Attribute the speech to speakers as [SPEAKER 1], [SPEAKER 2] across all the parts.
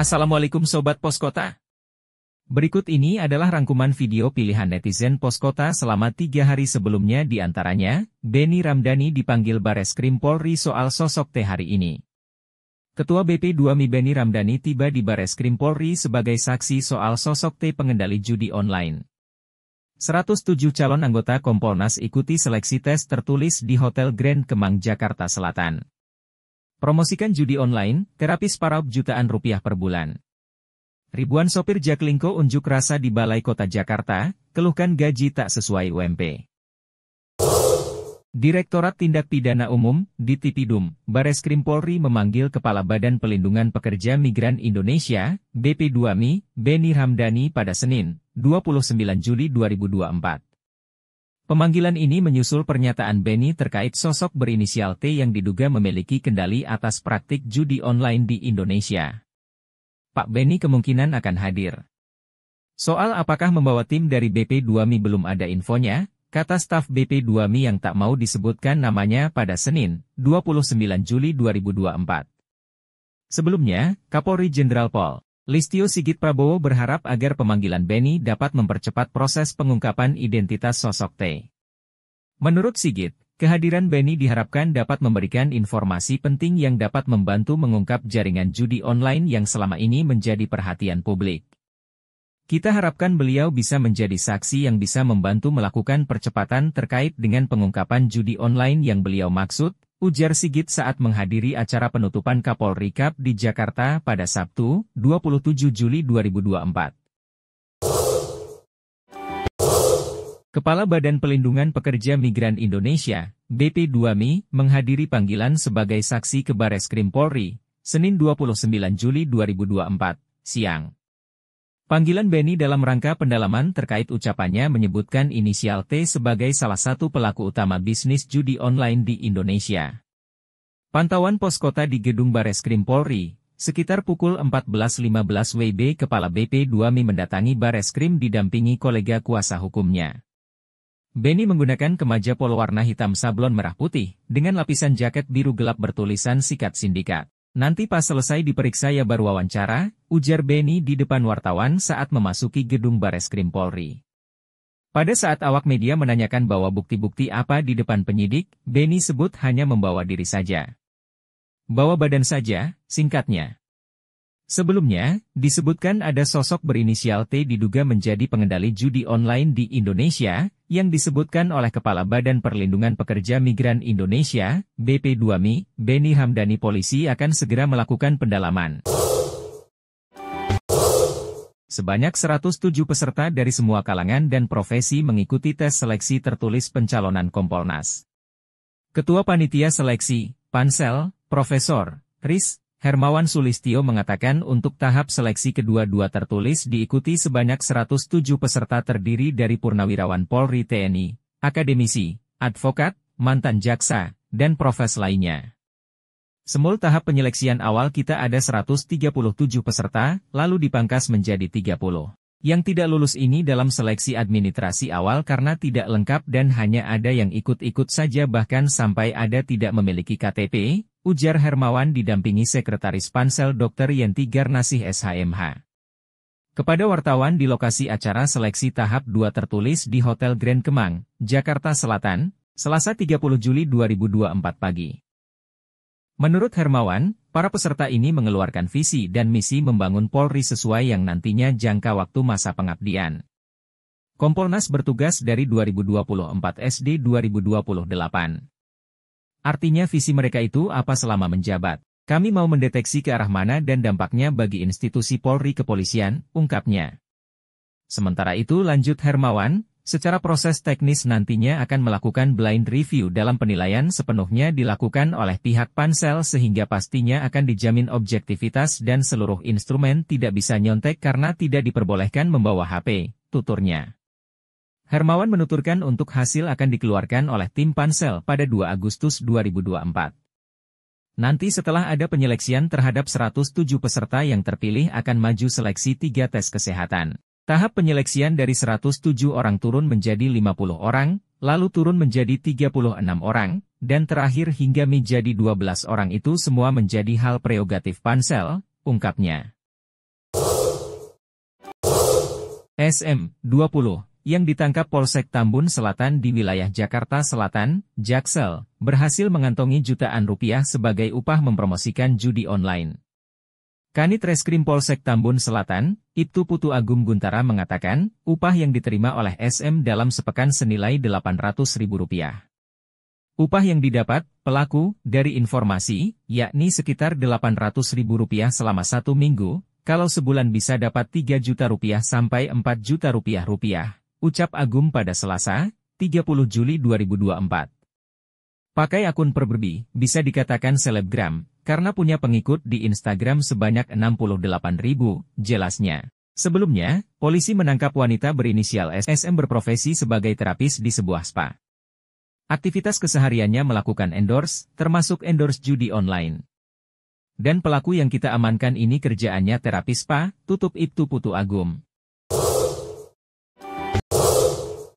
[SPEAKER 1] Assalamualaikum Sobat Poskota. Berikut ini adalah rangkuman video pilihan netizen Poskota selama tiga hari sebelumnya di antaranya, Beni Ramdhani dipanggil Bares Krim Polri soal sosok teh hari ini. Ketua BP2 Mi Beni Ramdhani tiba di Bares Krim Polri sebagai saksi soal sosok T pengendali judi online. 107 calon anggota Kompolnas ikuti seleksi tes tertulis di Hotel Grand Kemang, Jakarta Selatan. Promosikan judi online, terapis parab jutaan rupiah per bulan. Ribuan sopir Jaklingko unjuk rasa di Balai Kota Jakarta, keluhkan gaji tak sesuai UMP. Direktorat Tindak Pidana Umum, Ditipidum, Bares Krim Polri memanggil Kepala Badan Pelindungan Pekerja Migran Indonesia, BP2MI, Beni Hamdani pada Senin, 29 Juli 2024. Pemanggilan ini menyusul pernyataan Benny terkait sosok berinisial T yang diduga memiliki kendali atas praktik judi online di Indonesia. Pak Benny kemungkinan akan hadir. Soal apakah membawa tim dari BP2Mi belum ada infonya, kata staf BP2Mi yang tak mau disebutkan namanya pada Senin, 29 Juli 2024. Sebelumnya, Kapolri Jenderal Pol. Listio Sigit Prabowo berharap agar pemanggilan Beni dapat mempercepat proses pengungkapan identitas sosok T. Menurut Sigit, kehadiran Beni diharapkan dapat memberikan informasi penting yang dapat membantu mengungkap jaringan judi online yang selama ini menjadi perhatian publik. Kita harapkan beliau bisa menjadi saksi yang bisa membantu melakukan percepatan terkait dengan pengungkapan judi online yang beliau maksud, ujar Sigit saat menghadiri acara penutupan Kapolri Cup di Jakarta pada Sabtu, 27 Juli 2024. Kepala Badan Pelindungan Pekerja Migran Indonesia, BP 2MI, menghadiri panggilan sebagai saksi ke Bareskrim Polri, Senin 29 Juli 2024, siang. Panggilan Benny dalam rangka pendalaman terkait ucapannya menyebutkan inisial T sebagai salah satu pelaku utama bisnis judi online di Indonesia. Pantauan Pos Kota di Gedung Bareskrim Polri, sekitar pukul 14.15 WIB Kepala BP 2 Mi mendatangi Bareskrim didampingi kolega kuasa hukumnya. Benny menggunakan kemaja polo warna hitam sablon merah putih, dengan lapisan jaket biru gelap bertulisan sikat sindikat. Nanti pas selesai diperiksa ya baru wawancara, ujar Beni di depan wartawan saat memasuki gedung Bareskrim Polri. Pada saat awak media menanyakan bahwa bukti-bukti apa di depan penyidik, Beni sebut hanya membawa diri saja. Bawa badan saja, singkatnya. Sebelumnya, disebutkan ada sosok berinisial T diduga menjadi pengendali judi online di Indonesia, yang disebutkan oleh Kepala Badan Perlindungan Pekerja Migran Indonesia, BP2MI, Beni Hamdani Polisi akan segera melakukan pendalaman. Sebanyak 107 peserta dari semua kalangan dan profesi mengikuti tes seleksi tertulis pencalonan Kompolnas. Ketua Panitia Seleksi, Pansel, Profesor, Riz, Hermawan Sulistio mengatakan untuk tahap seleksi kedua-dua tertulis diikuti sebanyak 107 peserta terdiri dari Purnawirawan Polri TNI, akademisi, advokat, mantan jaksa, dan profes lainnya. Semul tahap penyeleksian awal kita ada 137 peserta, lalu dipangkas menjadi 30. Yang tidak lulus ini dalam seleksi administrasi awal karena tidak lengkap dan hanya ada yang ikut-ikut saja bahkan sampai ada tidak memiliki KTP, ujar Hermawan didampingi Sekretaris Pansel Dr. Yenti Garnasih SHMH. Kepada wartawan di lokasi acara seleksi tahap 2 tertulis di Hotel Grand Kemang, Jakarta Selatan, Selasa 30 Juli 2024 pagi. Menurut Hermawan, para peserta ini mengeluarkan visi dan misi membangun Polri sesuai yang nantinya jangka waktu masa pengabdian. Kompolnas bertugas dari 2024 SD 2028. Artinya visi mereka itu apa selama menjabat. Kami mau mendeteksi ke arah mana dan dampaknya bagi institusi Polri kepolisian, ungkapnya. Sementara itu lanjut Hermawan, Secara proses teknis nantinya akan melakukan blind review dalam penilaian sepenuhnya dilakukan oleh pihak pansel sehingga pastinya akan dijamin objektivitas dan seluruh instrumen tidak bisa nyontek karena tidak diperbolehkan membawa HP, tuturnya. Hermawan menuturkan untuk hasil akan dikeluarkan oleh tim pansel pada 2 Agustus 2024. Nanti setelah ada penyeleksian terhadap 107 peserta yang terpilih akan maju seleksi 3 tes kesehatan. Tahap penyeleksian dari 107 orang turun menjadi 50 orang, lalu turun menjadi 36 orang, dan terakhir hingga menjadi 12 orang itu semua menjadi hal prerogatif pansel, ungkapnya. SM, 20, yang ditangkap Polsek Tambun Selatan di wilayah Jakarta Selatan, Jaksel, berhasil mengantongi jutaan rupiah sebagai upah mempromosikan judi online. Kanit Reskrim Polsek Tambun Selatan, Ibtu Putu Agung Guntara mengatakan, upah yang diterima oleh SM dalam sepekan senilai Rp800.000. Upah yang didapat, pelaku, dari informasi, yakni sekitar Rp800.000 selama satu minggu, kalau sebulan bisa dapat Rp3 juta rupiah sampai Rp4 juta rupiah ucap Agung pada Selasa, 30 Juli 2024. Pakai akun perberbi, bisa dikatakan selebgram, karena punya pengikut di Instagram sebanyak 68 ribu, jelasnya. Sebelumnya, polisi menangkap wanita berinisial SSM berprofesi sebagai terapis di sebuah spa. Aktivitas kesehariannya melakukan endorse, termasuk endorse judi online. Dan pelaku yang kita amankan ini kerjaannya terapis spa, tutup Ibtu Putu Agum.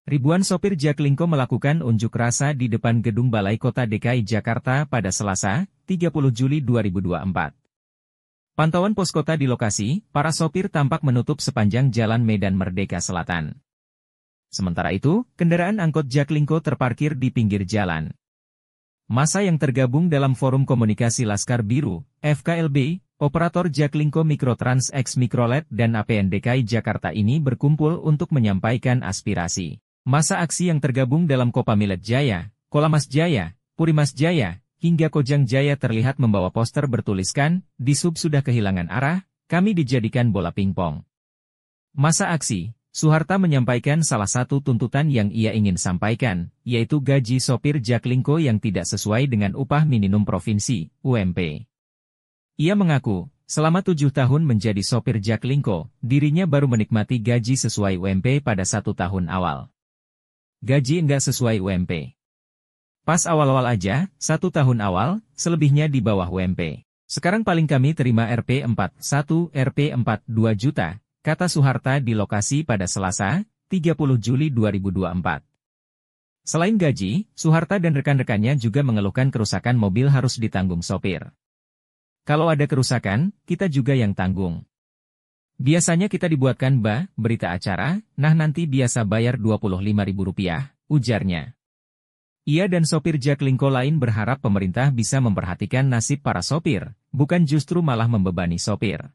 [SPEAKER 1] Ribuan sopir Jaklingko melakukan unjuk rasa di depan gedung Balai Kota DKI Jakarta pada Selasa, 30 Juli 2024. Pantauan poskota di lokasi, para sopir tampak menutup sepanjang Jalan Medan Merdeka Selatan. Sementara itu, kendaraan angkot Jaklingko terparkir di pinggir jalan. Masa yang tergabung dalam Forum Komunikasi Laskar Biru, FKLB, operator Jaklingko Mikrotrans X Mikrolet dan APN DKI Jakarta ini berkumpul untuk menyampaikan aspirasi. Masa aksi yang tergabung dalam Milet Jaya, Kolamas Jaya, Purimas Jaya, hingga Kojang Jaya terlihat membawa poster bertuliskan, di sub sudah kehilangan arah, kami dijadikan bola pingpong. Masa aksi, Suharta menyampaikan salah satu tuntutan yang ia ingin sampaikan, yaitu gaji sopir Jaklingko yang tidak sesuai dengan upah minimum provinsi, UMP. Ia mengaku, Selama tujuh tahun menjadi sopir Jaklingko, dirinya baru menikmati gaji sesuai UMP pada satu tahun awal gaji nggak sesuai UMP. Pas awal-awal aja, satu tahun awal, selebihnya di bawah UMP. Sekarang paling kami terima RP41, RP42 juta, kata Soeharta di lokasi pada Selasa, 30 Juli 2024. Selain gaji, Soeharta dan rekan-rekannya juga mengeluhkan kerusakan mobil harus ditanggung sopir. Kalau ada kerusakan, kita juga yang tanggung. Biasanya kita dibuatkan ba, berita acara, nah nanti biasa bayar Rp25.000, ujarnya. Ia dan sopir Jack Linko lain berharap pemerintah bisa memperhatikan nasib para sopir, bukan justru malah membebani sopir.